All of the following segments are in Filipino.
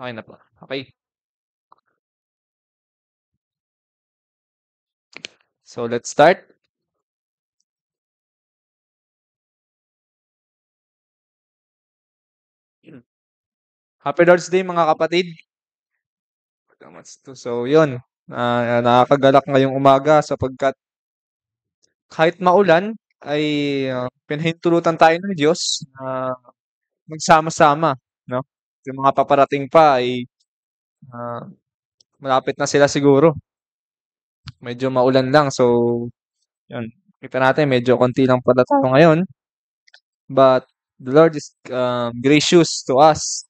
Okay na po. Okay. So let's start. Happy Lord's Day mga kapatid. So yun, uh, nakakagalak ngayong umaga sapagkat kahit maulan ay uh, pinahintulutan tayo ng Diyos na uh, magsama-sama, no? yung mga paparating pa ay uh, malapit na sila siguro. Medyo maulan lang so yun. Kita natin medyo konti lang pala tayo oh. ngayon. But the Lord is um, gracious to us.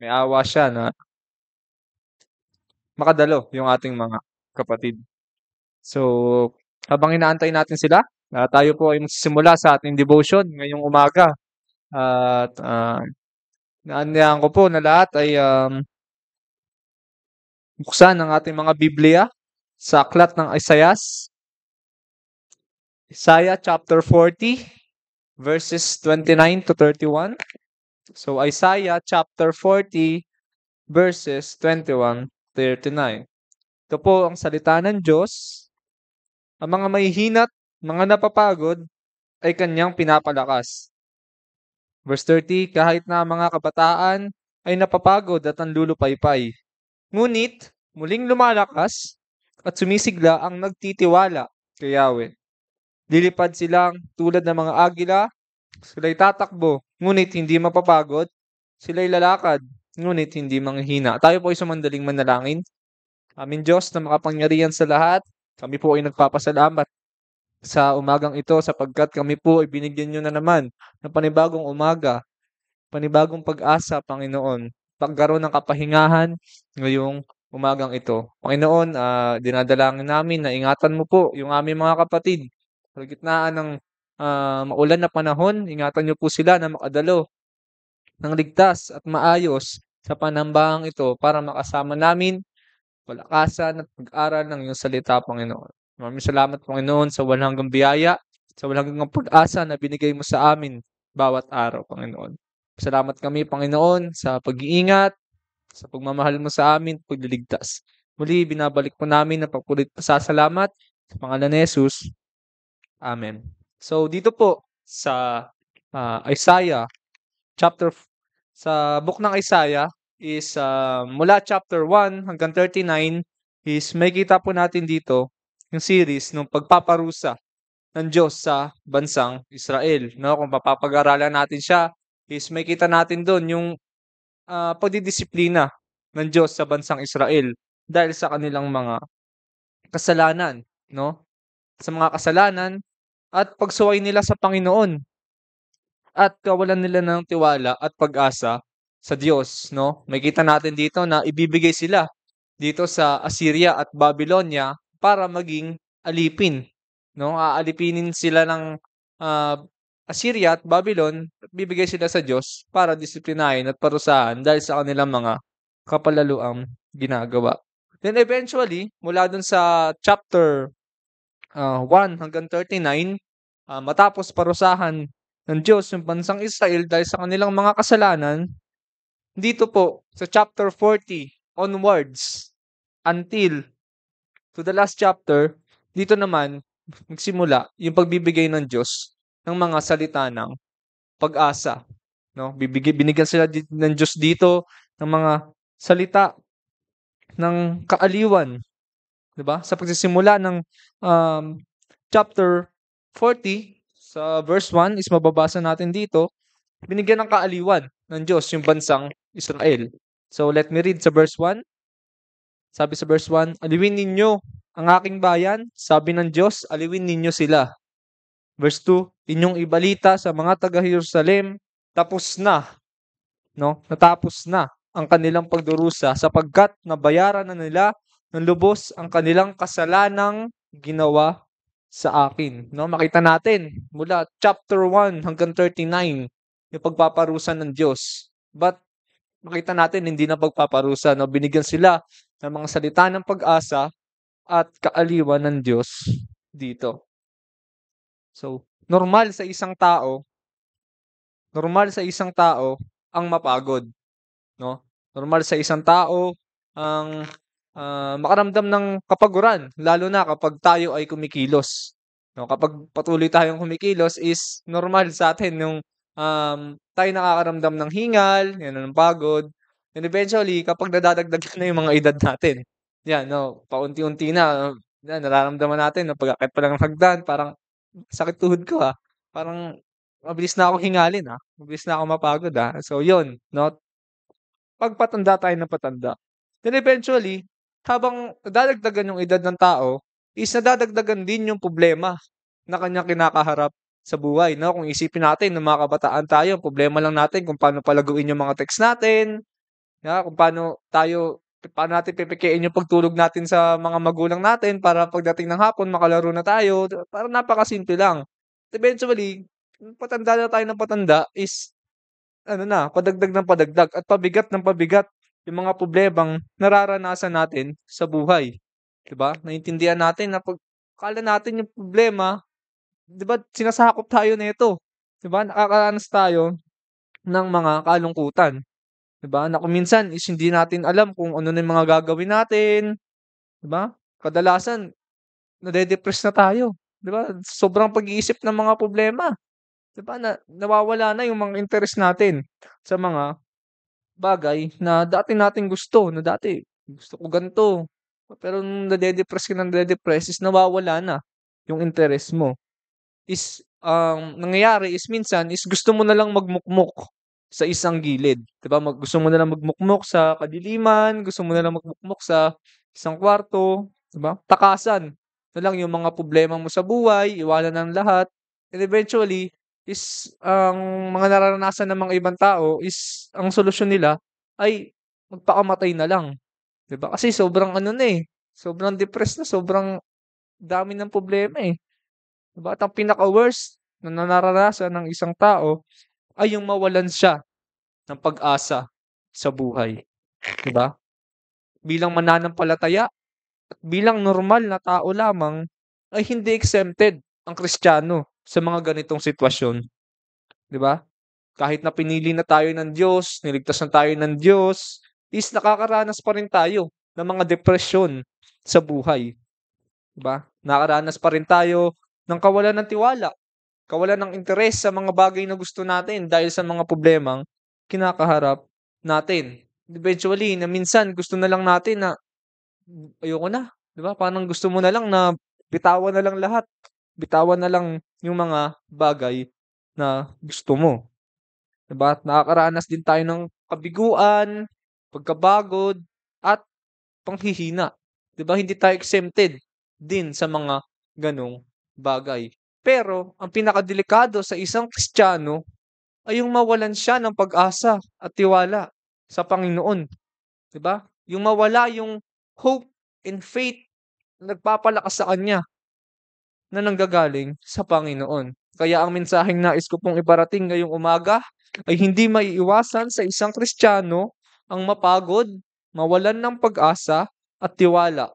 May awa siya na makadalo yung ating mga kapatid. So, habang inaantay natin sila, uh, tayo po ay magsisimula sa ating devotion ngayong umaga. At uh, Naanyahan ko po na lahat ay um, buksan ang ating mga Biblia sa aklat ng Isaiah. Isaiah chapter 40 verses 29 to 31. So Isaiah chapter 40 verses 21 to 39. Ito po ang salita ng Diyos. Ang mga mahihinat, mga napapagod ay kanyang pinapalakas. Verse 30, kahit na ang mga kabataan ay napapagod at nanlulupaypay. Ngunit, muling lumalakas at sumisigla ang nagtitiwala kay Yahweh. Lilipad silang tulad ng mga agila, sila'y tatakbo, ngunit hindi mapapagod, sila'y lalakad, ngunit hindi manghina. Tayo po ay sumandaling manalangin. Amin Diyos na makapangyarihan sa lahat, kami po ay nagpapasalamat sa umagang ito sapagkat kami po ay binigyan nyo na naman ng panibagong umaga, panibagong pag-asa, Panginoon, pagkaroon ng kapahingahan ngayong umagang ito. Panginoon, uh, dinadalangin namin na ingatan mo po yung aming mga kapatid sa gitnaan ng uh, maulan na panahon, ingatan niyo po sila na makadalo ng ligtas at maayos sa panambahang ito para makasama namin palakasan at pag-aral ng iyong salita, Panginoon. Maraming salamat Panginoon sa walang hanggang biyaya, sa walang hanggang pag-asa na binigay mo sa amin bawat araw, Panginoon. Salamat kami, Panginoon, sa pag-iingat, sa pagmamahal mo sa amin, pagliligtas. Muli, binabalik po namin na pagkulit pasasalamat sa pangalan ni Jesus. Amen. So, dito po sa uh, Isaiah, chapter, sa book ng Isaiah, is uh, mula chapter 1 hanggang 39, is may kita po natin dito yung series ng pagpaparusa ng Diyos sa bansang Israel. No? Kung papapag-aralan natin siya, is may kita natin doon yung uh, pagdidisiplina ng Diyos sa bansang Israel dahil sa kanilang mga kasalanan, no? Sa mga kasalanan at pagsuway nila sa Panginoon at kawalan nila ng tiwala at pag-asa sa Diyos, no? May kita natin dito na ibibigay sila dito sa Assyria at Babylonia para maging alipin. No? Aalipinin sila ng uh, Assyria at Babylon at bibigay sila sa Diyos para disiplinahin at parusahan dahil sa kanilang mga kapalaluang ginagawa. Then eventually, mula dun sa chapter uh, ah, 1 hanggang 39, uh, ah, matapos parusahan ng Diyos yung bansang Israel dahil sa kanilang mga kasalanan, dito po sa chapter 40 onwards until to the last chapter, dito naman, nagsimula yung pagbibigay ng Diyos ng mga salita ng pag-asa. No? Bibigay, binigyan sila ng Diyos dito ng mga salita ng kaaliwan. 'Di ba? Sa pagsisimula ng um, chapter 40 sa verse 1 is mababasa natin dito, binigyan ng kaaliwan ng Diyos yung bansang Israel. So let me read sa verse 1. Sabi sa verse 1, aliwin ninyo ang aking bayan, sabi ng Diyos, aliwin ninyo sila. Verse 2, inyong ibalita sa mga taga Jerusalem, tapos na. No? Natapos na ang kanilang pagdurusa sapagkat nabayaran na nila ng lubos ang kanilang kasalanang ginawa sa akin. No? Makita natin mula chapter 1 hanggang 39 yung pagpaparusa ng Diyos. But makita natin hindi na pagpaparusa. No? Binigyan sila ng mga salita ng pag-asa at kaaliwan ng Diyos dito. So, normal sa isang tao, normal sa isang tao ang mapagod, no? Normal sa isang tao ang uh, makaramdam ng kapaguran, lalo na kapag tayo ay kumikilos. No, kapag patuloy tayong kumikilos is normal sa atin yung um, tayo nakakaramdam ng hingal, yan ng pagod. And eventually, kapag nadadagdag na yung mga edad natin, yan, no, paunti-unti na, yan, nararamdaman natin, no, pagkakit pa lang ng hagdan, parang sakit tuhod ko, ha. Ah. Parang, mabilis na ako hingalin, ha. Ah. Mabilis na ako mapagod, ha. Ah. So, yun, no. Pagpatanda tayo ng patanda. Then eventually, habang dadagdagan yung edad ng tao, is nadadagdagan din yung problema na kanya kinakaharap sa buhay, no? Kung isipin natin, ng mga kabataan tayo, problema lang natin kung paano palaguin yung mga text natin, ya, kung paano tayo, paano natin pipikein yung pagtulog natin sa mga magulang natin para pagdating ng hapon, makalaro na tayo. Parang napakasimple lang. Eventually, patanda na tayo ng patanda is, ano na, padagdag ng padagdag at pabigat ng pabigat yung mga problemang nararanasan natin sa buhay. 'Di ba? Naintindihan natin na pag kala natin yung problema, 'di ba sinasakop tayo nito? 'Di ba nakakaranas tayo ng mga kalungkutan. 'Di ba? Na minsan is hindi natin alam kung ano na yung mga gagawin natin. 'Di ba? Kadalasan nade-depress na tayo. 'Di ba? Sobrang pag-iisip ng mga problema. 'Di ba? Na, nawawala na yung mga interest natin sa mga bagay na dati natin gusto, na dati gusto ko ganito. Pero nung nade-depress ka nang nade-depress is nawawala na yung interest mo is um, nangyayari is minsan is gusto mo na lang magmukmok sa isang gilid. 'Di ba? Mag, gusto mo na lang magmukmok sa kadiliman, gusto mo na lang magmukmok sa isang kwarto, 'di ba? Takasan na lang yung mga problema mo sa buhay, iwanan ng lahat. And eventually, is ang um, mga nararanasan ng mga ibang tao is ang solusyon nila ay magpakamatay na lang. 'Di ba? Kasi sobrang ano na eh, sobrang depressed na, sobrang dami ng problema eh. Diba? At ang pinaka-worst na nararanasan ng isang tao ay yung mawalan siya ng pag-asa sa buhay. Diba? Bilang mananampalataya at bilang normal na tao lamang ay hindi exempted ang Kristiyano sa mga ganitong sitwasyon. 'Di ba? Kahit na pinili na tayo ng Diyos, niligtas na tayo ng Diyos, is nakakaranas pa rin tayo ng mga depresyon sa buhay. 'Di ba? Nakakaranas pa rin tayo ng kawalan ng tiwala, kawalan ng interes sa mga bagay na gusto natin dahil sa mga problemang kinakaharap natin. Eventually, na minsan gusto na lang natin na ayoko na, 'di ba? Parang gusto mo na lang na bitawan na lang lahat. Bitawan na lang yung mga bagay na gusto mo. 'Di ba? Nakakaranas din tayo ng kabiguan, pagkabagod at panghihina. 'Di ba? Hindi tayo exempted din sa mga ganong bagay. Pero, ang pinakadelikado sa isang kristyano ay yung mawalan siya ng pag-asa at tiwala sa Panginoon. ba? Diba? Yung mawala yung hope and faith na nagpapalakas sa kanya na nanggagaling sa Panginoon. Kaya ang mensaheng nais ko pong iparating ngayong umaga ay hindi maiiwasan sa isang kristyano ang mapagod, mawalan ng pag-asa at tiwala.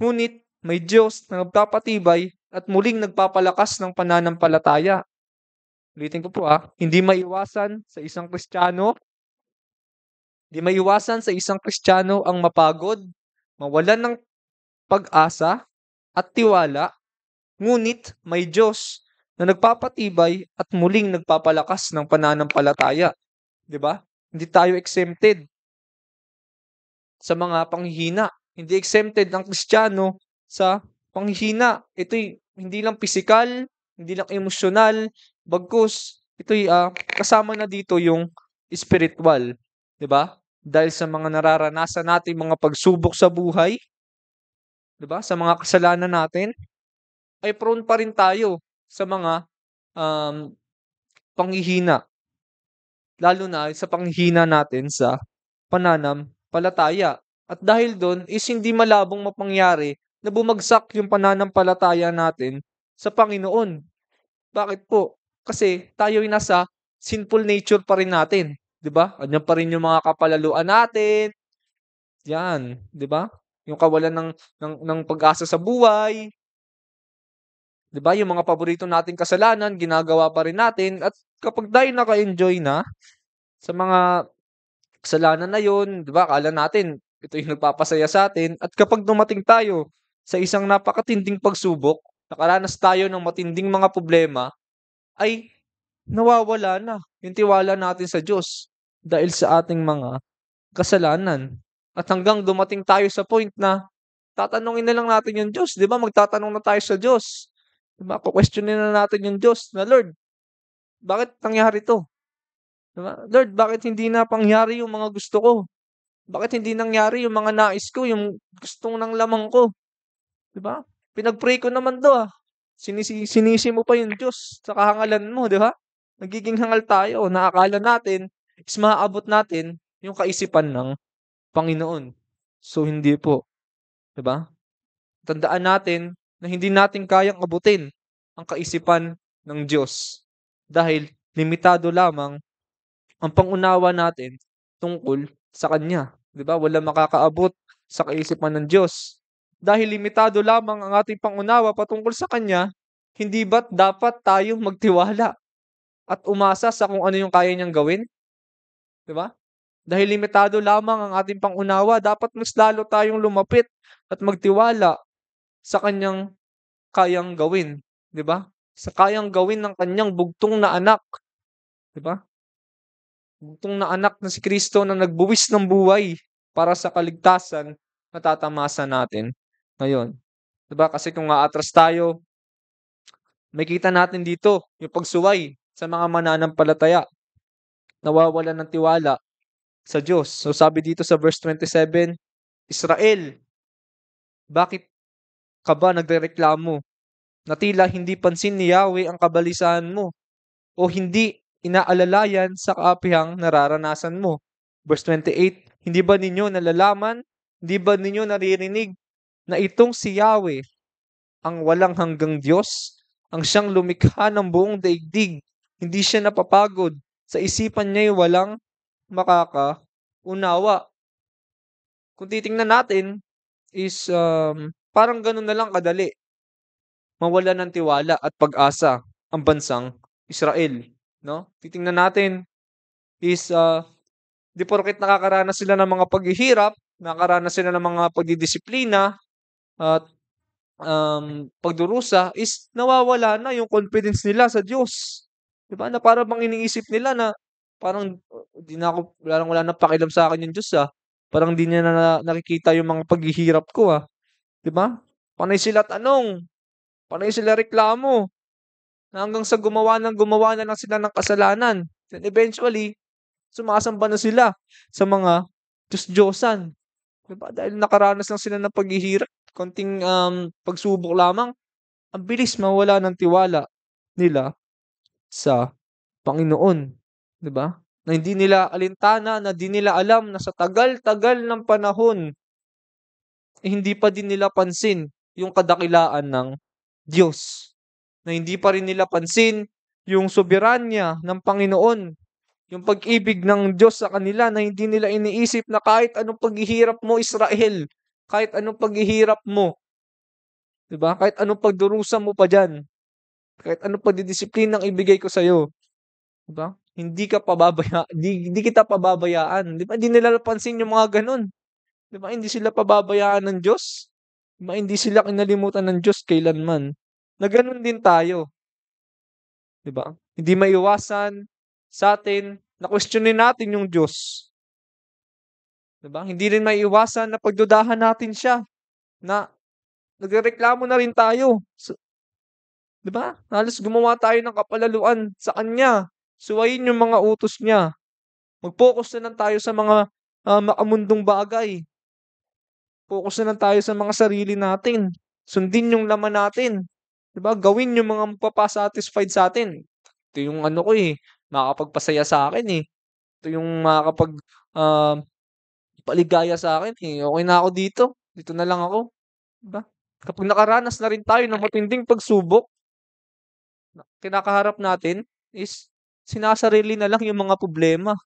Ngunit may Diyos na nagpapatibay at muling nagpapalakas ng pananampalataya. Ulitin ko po ah, hindi maiwasan sa isang Kristiyano, hindi maiwasan sa isang Kristiyano ang mapagod, mawalan ng pag-asa at tiwala, ngunit may Diyos na nagpapatibay at muling nagpapalakas ng pananampalataya. 'Di ba? Hindi tayo exempted sa mga panghihina. Hindi exempted ang Kristiyano sa panghihina. Ito'y hindi lang pisikal, hindi lang emosyonal, bagkus ito'y uh, kasama na dito yung spiritual, 'di ba? Dahil sa mga nararanasan natin mga pagsubok sa buhay, 'di ba? Sa mga kasalanan natin ay prone pa rin tayo sa mga um, panghihina. Lalo na sa panghihina natin sa pananam palataya. At dahil doon is hindi malabong mapangyari na bumagsak yung pananampalataya natin sa Panginoon. Bakit po? Kasi tayo ay nasa sinful nature pa rin natin. 'di ba? Ano pa rin yung mga kapalaluan natin. Yan, 'di ba? Yung kawalan ng ng, ng pag-asa sa buhay. 'Di ba? Yung mga paborito nating kasalanan, ginagawa pa rin natin at kapag tayo naka-enjoy na sa mga kasalanan na 'yon, 'di ba? Kala natin ito yung nagpapasaya sa atin at kapag dumating tayo sa isang napakatinding pagsubok, nakaranas tayo ng matinding mga problema, ay nawawala na yung tiwala natin sa Diyos dahil sa ating mga kasalanan. At hanggang dumating tayo sa point na tatanungin na lang natin yung Diyos, di ba? Magtatanong na tayo sa Diyos. Diba? Kukwestiyonin na natin yung Diyos na, Lord, bakit nangyari to? Diba? Lord, bakit hindi na pangyari yung mga gusto ko? Bakit hindi nangyari yung mga nais ko, yung gustong nang lamang ko? 'Di ba? Pinagpray ko naman 'to ah. Sinisi, sinisi mo pa yung Diyos sa kahangalan mo, 'di ba? Nagiging hangal tayo, naakala natin is maaabot natin yung kaisipan ng Panginoon. So hindi po, 'di ba? Tandaan natin na hindi natin kayang abutin ang kaisipan ng Diyos dahil limitado lamang ang pangunawa natin tungkol sa kanya. 'Di ba? Wala makakaabot sa kaisipan ng Diyos dahil limitado lamang ang ating pangunawa patungkol sa Kanya, hindi ba't dapat tayong magtiwala at umasa sa kung ano yung kaya niyang gawin? Di ba? Dahil limitado lamang ang ating pangunawa, dapat mas lalo tayong lumapit at magtiwala sa kanyang kayang gawin, 'di ba? Sa kayang gawin ng kanyang bugtong na anak, 'di ba? Bugtong na anak na si Kristo na nagbuwis ng buhay para sa kaligtasan na tatamasa natin ngayon. Diba? Kasi kung aatras tayo, makita natin dito yung pagsuway sa mga mananampalataya. Nawawala ng tiwala sa Diyos. So sabi dito sa verse 27, Israel, bakit ka ba nagrereklamo na tila hindi pansin ni Yahweh ang kabalisahan mo o hindi inaalalayan sa kaapihang nararanasan mo. Verse 28, Hindi ba ninyo nalalaman? Hindi ba ninyo naririnig na itong si Yahweh, ang walang hanggang Diyos, ang siyang lumikha ng buong daigdig, hindi siya napapagod, sa isipan niya'y walang makakaunawa. Kung titingnan natin, is um, parang ganun na lang kadali. Mawala ng tiwala at pag-asa ang bansang Israel. No? Titingnan natin, is uh, di porket nakakaranas sila ng mga paghihirap, nakakaranas sila ng mga pagdidisiplina, at um, pagdurusa is nawawala na yung confidence nila sa Diyos. Di ba? Na parang bang iniisip nila na parang oh, di na ako, parang wala na pakialam sa akin yung Diyos ah. Parang di niya na nakikita yung mga paghihirap ko ah. Di ba? Panay sila anong? Panay sila reklamo. Na hanggang sa gumawa ng gumawa na lang sila ng kasalanan. Then eventually, sumasamba na sila sa mga Diyos-Diyosan. Diba? Dahil nakaranas lang sila ng paghihirap, konting um, pagsubok lamang, ang bilis mawala ng tiwala nila sa Panginoon. Diba? Na hindi nila alintana, na hindi nila alam na sa tagal-tagal ng panahon, eh, hindi pa din nila pansin yung kadakilaan ng Diyos. Na hindi pa rin nila pansin yung soberanya ng Panginoon yung pag-ibig ng Diyos sa kanila na hindi nila iniisip na kahit anong paghihirap mo, Israel, kahit anong paghihirap mo, 'di ba? Kahit anong pagdurusa mo pa diyan, kahit anong pagdidisiplina ang ibigay ko sa iyo, 'di ba? Hindi ka pababaya, hindi, di kita pababayaan. 'Di ba? Hindi nila napansin yung mga ganun. 'Di ba? Hindi sila pababayaan ng Diyos. 'Di ba? Hindi sila kinalimutan ng Diyos kailanman. Na ganun din tayo. 'Di ba? Hindi maiwasan sa atin na-questionin natin yung Diyos. Diba? Hindi rin may iwasan na pagdudahan natin siya na nagreklamo na rin tayo. So, diba? Halos gumawa tayo ng kapalaluan sa Kanya. Suwayin yung mga utos niya. Mag-focus na lang tayo sa mga uh, makamundong bagay. Focus na lang tayo sa mga sarili natin. Sundin yung laman natin. Diba? Gawin yung mga mapapasatisfied sa atin. Ito yung ano ko eh makakapagpasaya sa akin eh. Ito yung makakapag uh, paligaya sa akin eh. Okay na ako dito. Dito na lang ako. Diba? Kapag nakaranas na rin tayo ng matinding pagsubok, kinakaharap natin is sinasarili na lang yung mga problema.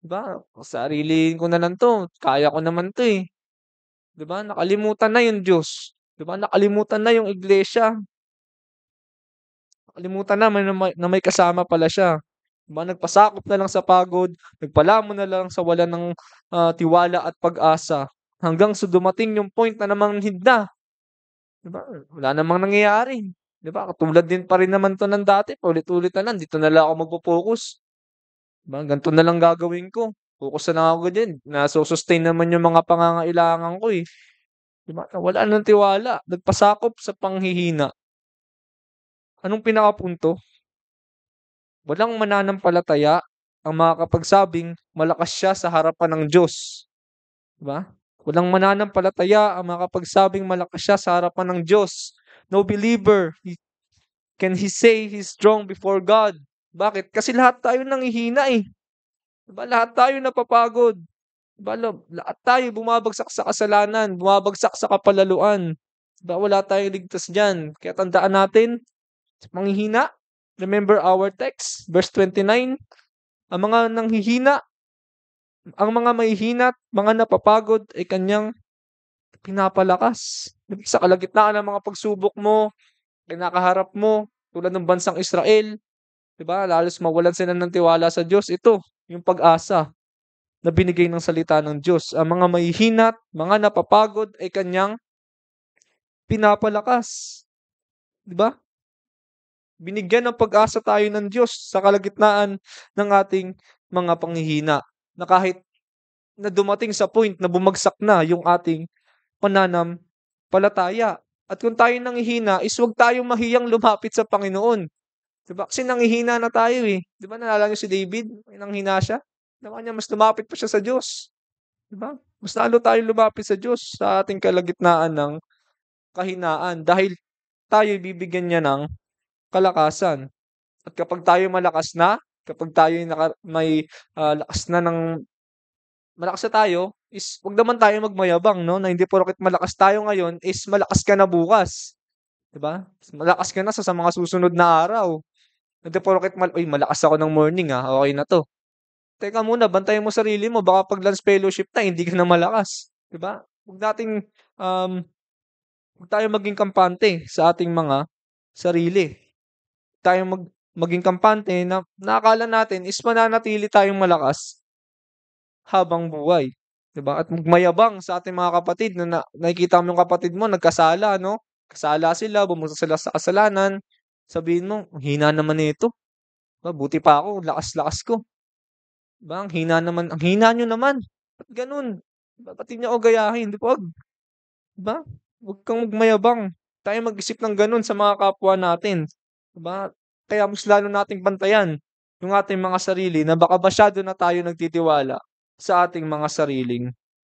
Diba? Sariliin ko na lang to. Kaya ko naman to eh. Diba? Nakalimutan na yung Diyos. Diba? Nakalimutan na yung iglesia. Nakalimutan na, may, na may kasama pala siya ba? Nagpasakop na lang sa pagod, nagpalamon na lang sa wala ng uh, tiwala at pag-asa. Hanggang sa dumating yung point na namang hinda. Diba? Wala namang nangyayari. Diba? Katulad din pa rin naman to ng dati. Paulit-ulit na lang. Dito na lang ako magpo-focus. Diba? Ganito na lang gagawin ko. Focus na lang ako din. Nasusustain naman yung mga pangangailangan ko eh. Diba? Wala nang tiwala. Nagpasakop sa panghihina. Anong pinakapunto? Walang mananampalataya ang makakapagsabing malakas siya sa harapan ng Diyos. Diba? Walang mananampalataya ang makapagsabing malakas siya sa harapan ng Diyos. No believer he, can he say he's strong before God. Bakit? Kasi lahat tayo nangihina eh. Diba? Lahat tayo napapagod. Diba? Lahat tayo bumabagsak sa kasalanan, bumabagsak sa kapalaluan. Diba? Wala tayong ligtas dyan. Kaya tandaan natin, panghihina, Remember our text, verse 29, ang mga nanghihina, ang mga may mga napapagod ay kanyang pinapalakas. Sa kalagitnaan ng mga pagsubok mo, kinakaharap mo, tulad ng bansang Israel, 'di ba? Lalos mawalan sila ng tiwala sa Diyos. Ito, yung pag-asa na binigay ng salita ng Diyos. Ang mga mahihinat, mga napapagod ay kanyang pinapalakas. 'Di ba? Binigyan ng pag-asa tayo ng Diyos sa kalagitnaan ng ating mga panghihina na kahit na dumating sa point na bumagsak na yung ating pananampalataya. At kung tayo nanghihina, is huwag tayong mahiyang lumapit sa Panginoon. Diba? Kasi nanghihina na tayo eh. Diba nalala niyo si David? Nanghina siya. Naman niya, mas lumapit pa siya sa Diyos. Diba? Mas lalo tayo lumapit sa Diyos sa ating kalagitnaan ng kahinaan dahil tayo bibigyan niya ng kalakasan. At kapag tayo malakas na, kapag tayo naka, may uh, lakas na ng malakas na tayo, is wag naman tayo magmayabang, no? Na hindi porket malakas tayo ngayon is malakas ka na bukas. 'Di ba? Malakas ka na sa, sa mga susunod na araw. Hindi porket mal Oy, malakas ako ng morning ah, okay na 'to. Teka muna, bantayan mo sarili mo baka pag lunch fellowship na hindi ka na malakas, 'di ba? Huwag nating um huwag tayo maging kampante sa ating mga sarili tayong mag, maging kampante na nakakala natin is mananatili tayong malakas habang buhay. Diba? At magmayabang sa ating mga kapatid na, na nakikita mo yung kapatid mo, nagkasala, no? Kasala sila, bumusa sila sa kasalanan. Sabihin mo, hina naman nito. Diba? Buti pa ako, lakas-lakas ko. Diba? Ang hina naman, ang hina nyo naman. Ba't ganun? Diba? Pati niya o gayahin, di ba? Diba? Huwag kang magmayabang. Tayo mag-isip ng ganun sa mga kapwa natin. Diba? Kaya mas lalo nating bantayan yung ating mga sarili na baka masyado na tayo nagtitiwala sa ating mga sariling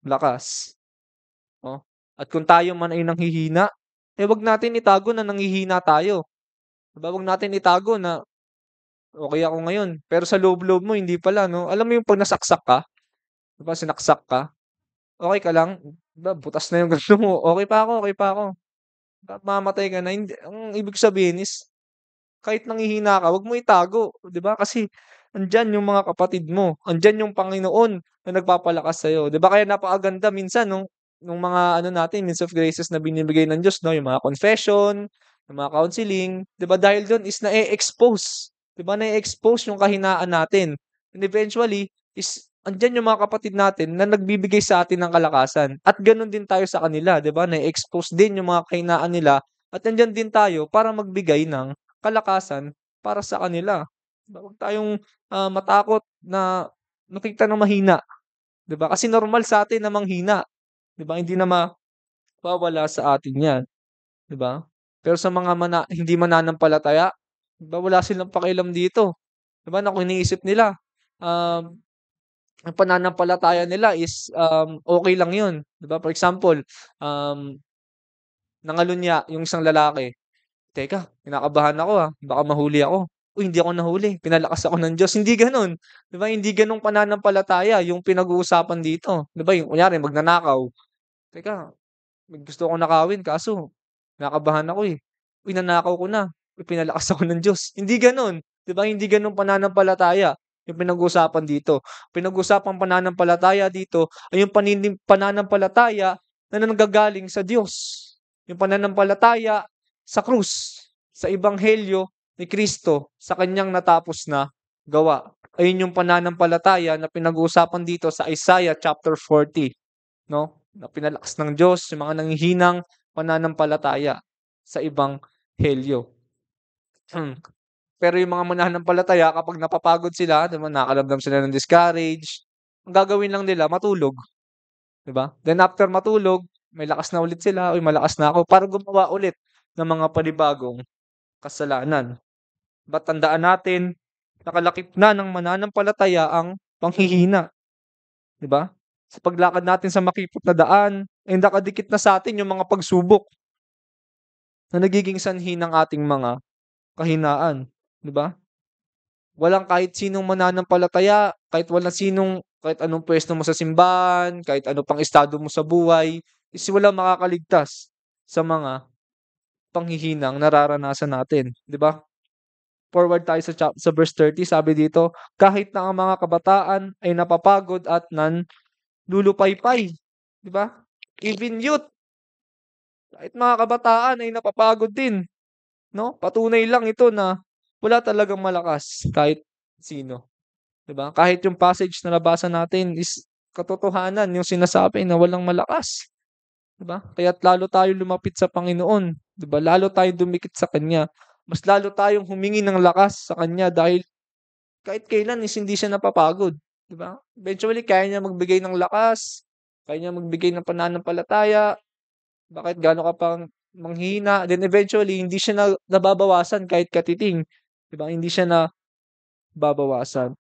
lakas. No? Oh, at kung tayo man ay nanghihina, eh wag natin itago na nanghihina tayo. Diba? Wag natin itago na okay ako ngayon. Pero sa loob-loob mo, hindi pala. No? Alam mo yung pag nasaksak ka, diba? sinaksak ka, okay ka lang, diba? butas na yung gusto mo, okay pa ako, okay pa ako. Diba? Mamatay ka na. Hindi, ang ibig sabihin is, kahit nanghihina ka, wag mo itago, 'di ba? Kasi andiyan yung mga kapatid mo, andiyan yung Panginoon na nagpapalakas sa iyo. 'Di ba? Kaya napakaganda minsan nung nung mga ano natin, means of graces na binibigay ng Diyos, no, yung mga confession, yung mga counseling, 'di ba? Dahil doon is na-expose, 'di ba? Na-expose yung kahinaan natin. And eventually is andiyan yung mga kapatid natin na nagbibigay sa atin ng kalakasan. At ganun din tayo sa kanila, 'di ba? Na-expose din yung mga kahinaan nila at andiyan din tayo para magbigay ng kalakasan para sa kanila. Huwag tayong uh, matakot na nakita ng mahina. 'Di ba? Kasi normal sa atin na manghina. 'Di ba? Hindi na mawawala sa atin 'yan. 'Di ba? Pero sa mga mana, hindi mananampalataya, 'di ba wala silang pakialam dito. 'Di ba? Na kung iniisip nila, um, ang pananampalataya nila is um, okay lang yun. 'di ba? For example, um, nangalunya yung isang lalaki. Teka, kinakabahan ako ha. Ah. Baka mahuli ako. O hindi ako nahuli. Pinalakas ako ng Diyos. Hindi ganun. Di ba? Hindi ganun pananampalataya yung pinag-uusapan dito. Di ba? Yung kunyari, magnanakaw. Teka, gusto ko nakawin kaso nakabahan ako eh. Uy, nanakaw ko na. Uy, pinalakas ako ng Diyos. Hindi ganun. Di ba? Hindi ganun pananampalataya yung pinag-uusapan dito. Pinag-uusapan pananampalataya dito ay yung paninim, pananampalataya na nanggagaling sa Diyos. Yung pananampalataya sa krus, sa ebanghelyo ni Kristo, sa kanyang natapos na gawa. Ayun yung pananampalataya na pinag-uusapan dito sa Isaiah chapter 40, no? Na pinalakas ng Diyos yung mga nanghihinang pananampalataya sa ibang helyo. Pero yung mga mananampalataya, kapag napapagod sila, diba, nakalamdam sila ng discourage, ang gagawin lang nila, matulog. Diba? Then after matulog, may lakas na ulit sila, uy, malakas na ako, para gumawa ulit ng mga panibagong kasalanan. Batandaan natin, nakalakip na ng mananampalataya ang panghihina. Di ba? Sa paglakad natin sa makipot na daan, ay nakadikit na sa atin yung mga pagsubok na nagiging sanhi ng ating mga kahinaan. Di ba? Walang kahit sinong mananampalataya, kahit walang sinong, kahit anong pwesto mo sa simbahan, kahit ano pang estado mo sa buhay, is walang makakaligtas sa mga panghihinang nararanasan natin, 'di ba? Forward tayo sa chap- sa verse 30, sabi dito, kahit na ang mga kabataan ay napapagod at nan lulupaypay, 'di ba? Even youth kahit mga kabataan ay napapagod din, no? Patunay lang ito na wala talagang malakas kahit sino. 'Di ba? Kahit yung passage na nabasa natin is katotohanan yung sinasabi na walang malakas. Diba? Kaya't lalo tayong lumapit sa Panginoon. Diba? Lalo tayong dumikit sa Kanya. Mas lalo tayong humingi ng lakas sa Kanya dahil kahit kailan is hindi siya napapagod. Diba? Eventually, kaya niya magbigay ng lakas, kaya niya magbigay ng pananampalataya, bakit diba? gano'n ka pang manghina, then eventually, hindi siya na, nababawasan kahit katiting. Diba? Hindi siya na babawasan.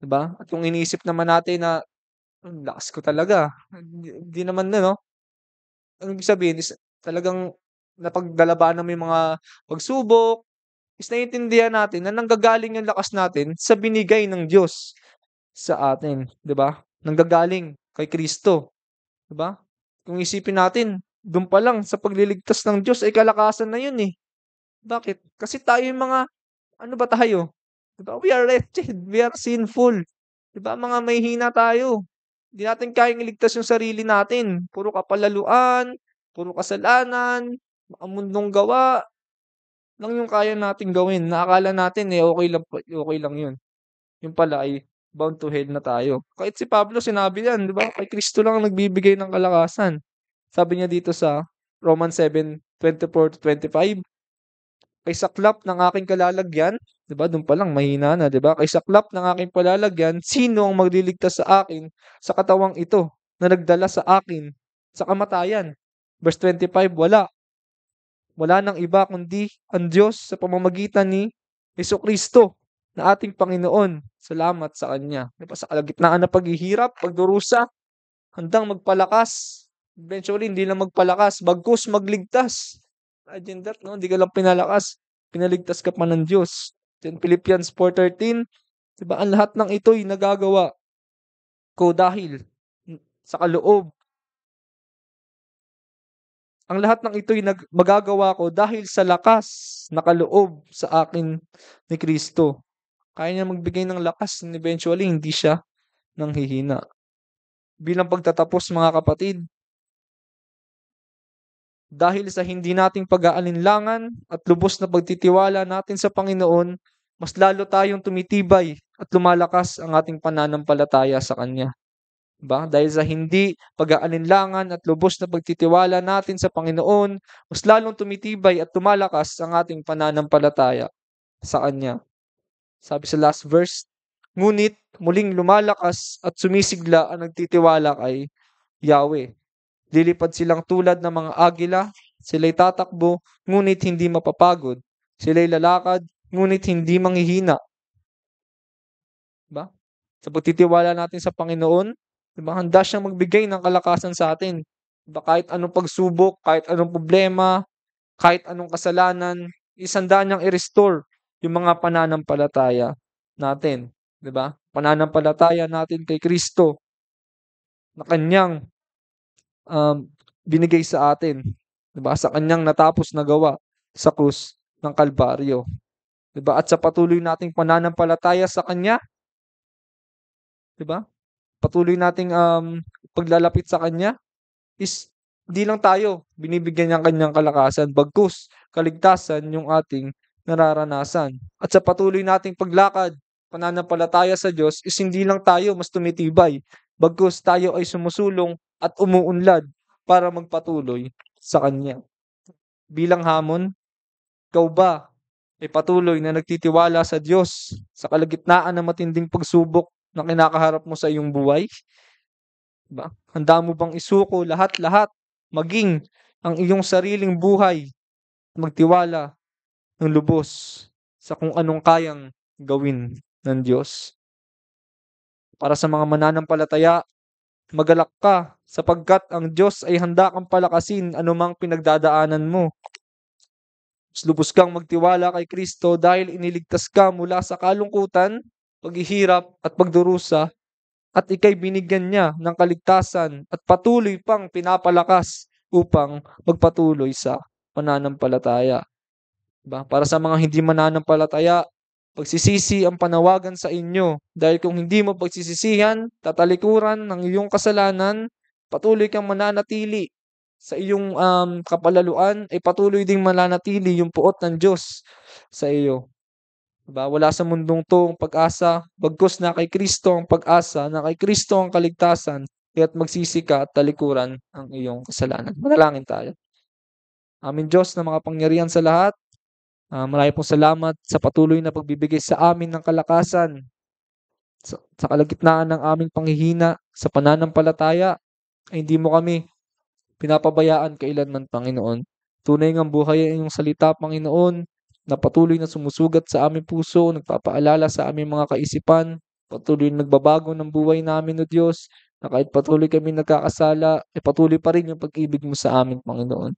Diba? At kung iniisip naman natin na, hmm, lakas ko talaga. Hindi naman na, no? anong ibig sabihin is talagang napaglalabaan namin yung mga pagsubok, is naiintindihan natin na nanggagaling yung lakas natin sa binigay ng Diyos sa atin, 'di ba? Nanggagaling kay Kristo, 'di ba? Kung isipin natin, doon pa lang sa pagliligtas ng Diyos ay kalakasan na 'yun eh. Bakit? Kasi tayo yung mga ano ba tayo? 'Di We are wretched, we are sinful. 'Di ba? Mga mahihina tayo. Di natin kayang iligtas yung sarili natin. Puro kapalaluan, puro kasalanan, mundong gawa, lang yung kaya natin gawin. Naakala natin eh, okay lang, okay lang yun. Yung pala ay bound to hell na tayo. Kahit si Pablo sinabi yan, di ba? Kay Kristo lang nagbibigay ng kalakasan. Sabi niya dito sa Romans 7, 24 25, kay saklap ng aking kalalagyan, 'di diba? Doon pa lang mahina na, 'di ba? Kay saklap ng aking palalagyan, sino ang magliligtas sa akin sa katawang ito na nagdala sa akin sa kamatayan? Verse 25, wala. Wala nang iba kundi ang Diyos sa pamamagitan ni Heso Kristo na ating Panginoon. Salamat sa Kanya. Diba? Sa kalagitnaan na paghihirap, pagdurusa, handang magpalakas. Eventually, hindi lang magpalakas, bagkus magligtas. Imagine that, no? Hindi ka lang pinalakas, pinaligtas ka pa ng Diyos. Then Philippians 4.13, diba, ang lahat ng ito'y nagagawa ko dahil sa kaloob. Ang lahat ng ito'y nag- magagawa ko dahil sa lakas na kaloob sa akin ni Kristo. Kaya niya magbigay ng lakas and eventually hindi siya nang hihina. Bilang pagtatapos mga kapatid, dahil sa hindi nating pag-aalinlangan at lubos na pagtitiwala natin sa Panginoon, mas lalo tayong tumitibay at lumalakas ang ating pananampalataya sa Kanya. Diba? Dahil sa hindi pag-aalinlangan at lubos na pagtitiwala natin sa Panginoon, mas lalong tumitibay at tumalakas ang ating pananampalataya sa Kanya. Sabi sa last verse, Ngunit muling lumalakas at sumisigla ang nagtitiwala kay Yahweh. Lilipad silang tulad ng mga agila, sila'y tatakbo, ngunit hindi mapapagod. Sila'y lalakad, ngunit hindi manghihina. Diba? Sa pagtitiwala natin sa Panginoon, diba? handa siyang magbigay ng kalakasan sa atin. Diba? Kahit anong pagsubok, kahit anong problema, kahit anong kasalanan, isanda niyang i-restore yung mga pananampalataya natin. Diba? Pananampalataya natin kay Kristo na kanyang um, binigay sa atin. Diba? Sa kanyang natapos na gawa sa krus ng Kalbaryo. Diba? At sa patuloy nating pananampalataya sa Kanya. Diba? Patuloy nating um, paglalapit sa Kanya is di lang tayo binibigyan ng kanyang kalakasan, bagkus kaligtasan yung ating nararanasan. At sa patuloy nating paglakad, pananampalataya sa Diyos is hindi lang tayo mas tumitibay, bagkus tayo ay sumusulong at umuunlad para magpatuloy sa Kanya. Bilang hamon, ikaw ba ay patuloy na nagtitiwala sa Diyos sa kalagitnaan ng matinding pagsubok na kinakaharap mo sa iyong buhay? Diba? Handa mo bang isuko lahat-lahat, maging ang iyong sariling buhay, magtiwala ng lubos sa kung anong kayang gawin ng Diyos? Para sa mga mananampalataya, magalak ka sapagkat ang Diyos ay handa kang palakasin anumang pinagdadaanan mo Lubos kang magtiwala kay Kristo dahil iniligtas ka mula sa kalungkutan, paghihirap at pagdurusa at ikay binigyan niya ng kaligtasan at patuloy pang pinapalakas upang magpatuloy sa pananampalataya. Diba? Para sa mga hindi mananampalataya, pagsisisi ang panawagan sa inyo dahil kung hindi mo pagsisisihan, tatalikuran ng iyong kasalanan, patuloy kang mananatili sa iyong um, kapalaluan ay patuloy ding mananatili yung puot ng Diyos sa iyo. Diba? Wala sa mundong to ang pag-asa, bagkus na kay Kristo ang pag-asa, na kay Kristo ang kaligtasan, kaya't magsisi ka at talikuran ang iyong kasalanan. Manalangin tayo. Aming Diyos na mga makapangyarihan sa lahat, uh, marami pong salamat sa patuloy na pagbibigay sa amin ng kalakasan sa, sa kalagitnaan ng aming panghihina, sa pananampalataya, ay hindi mo kami pinapabayaan kailan kailanman, Panginoon. Tunay ngang buhay ang iyong salita, Panginoon, na patuloy na sumusugat sa aming puso, nagpapaalala sa aming mga kaisipan, patuloy na nagbabago ng buhay namin, O Diyos, na kahit patuloy kami nagkakasala, ay eh patuloy pa rin yung pag-ibig mo sa amin, Panginoon.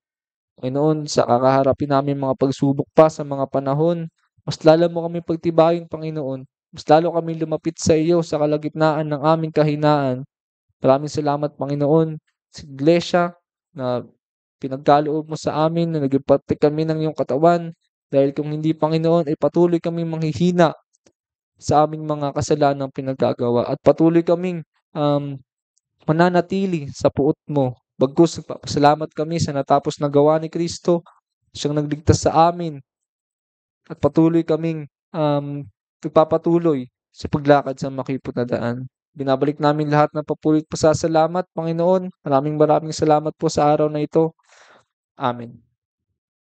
Panginoon, sa kakaharapin namin mga pagsubok pa sa mga panahon, mas lalo mo kami pagtibayin, Panginoon. Mas lalo kami lumapit sa iyo sa kalagitnaan ng aming kahinaan. Maraming salamat, Panginoon, sa iglesia, na pinagkaloob mo sa amin na nagipati kami ng iyong katawan dahil kung hindi Panginoon ay patuloy kaming manghihina sa aming mga kasalanang pinagkagawa at patuloy kaming um, mananatili sa puot mo. Bagkus, salamat kami sa natapos na gawa ni Kristo, siyang nagligtas sa amin at patuloy kaming um, nagpapatuloy sa paglakad sa makipot na daan. Binabalik namin lahat ng papulit pasasalamat, Panginoon. Maraming maraming salamat po sa araw na ito. Amen.